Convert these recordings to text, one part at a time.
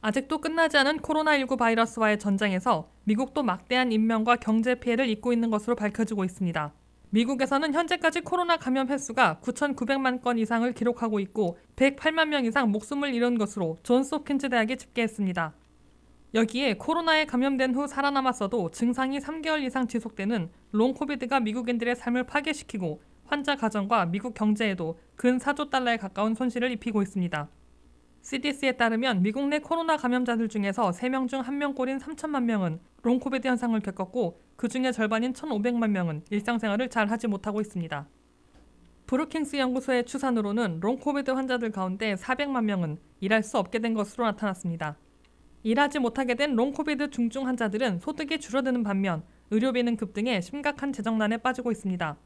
아직도 끝나지 않은 코로나19 바이러스와의 전쟁에서 미국도 막대한 인명과 경제 피해를 입고 있는 것으로 밝혀지고 있습니다. 미국에서는 현재까지 코로나 감염 횟수가 9,900만 건 이상을 기록하고 있고 108만 명 이상 목숨을 잃은 것으로 존스홉킨즈 대학이 집계했습니다. 여기에 코로나에 감염된 후 살아남았어도 증상이 3개월 이상 지속되는 롱 코비드가 미국인들의 삶을 파괴시키고 환자 가정과 미국 경제에도 근 4조 달러에 가까운 손실을 입히고 있습니다. CDC에 따르면 미국 내 코로나 감염자들 중에서 3명 중 1명꼴인 3천만 명은 롱코비드 현상을 겪었고 그 중에 절반인 1,500만 명은 일상생활을 잘 하지 못하고 있습니다. 브루킹스 연구소의 추산으로는 롱코비드 환자들 가운데 400만 명은 일할 수 없게 된 것으로 나타났습니다. 일하지 못하게 된 롱코비드 중증 환자들은 소득이 줄어드는 반면 의료비는 급등해 심각한 재정난에 빠지고 있습니다.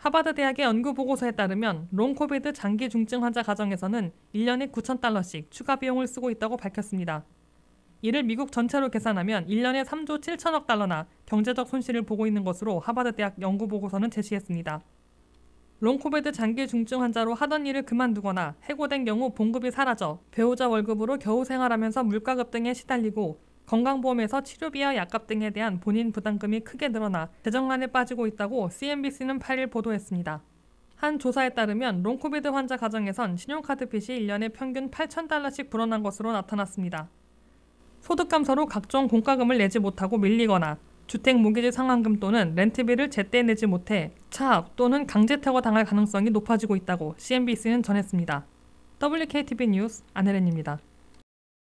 하버드 대학의 연구 보고서에 따르면 롱코비드 장기 중증 환자 가정에서는 1년에 9천 달러씩 추가 비용을 쓰고 있다고 밝혔습니다. 이를 미국 전체로 계산하면 1년에 3조 7천억 달러나 경제적 손실을 보고 있는 것으로 하버드 대학 연구 보고서는 제시했습니다. 롱코비드 장기 중증 환자로 하던 일을 그만두거나 해고된 경우 봉급이 사라져 배우자 월급으로 겨우 생활하면서 물가급 등에 시달리고 건강보험에서 치료비와 약값 등에 대한 본인 부담금이 크게 늘어나 재정난에 빠지고 있다고 CNBC는 8일 보도했습니다. 한 조사에 따르면 롱코비드 환자 가정에선 신용카드 빚이 1년에 평균 8 0달러씩 불어난 것으로 나타났습니다. 소득 감소로 각종 공과금을 내지 못하고 밀리거나 주택 모기지 상환금 또는 렌트비를 제때 내지 못해 차 또는 강제 태워 당할 가능성이 높아지고 있다고 CNBC는 전했습니다. WKTV 뉴스 안혜련입니다.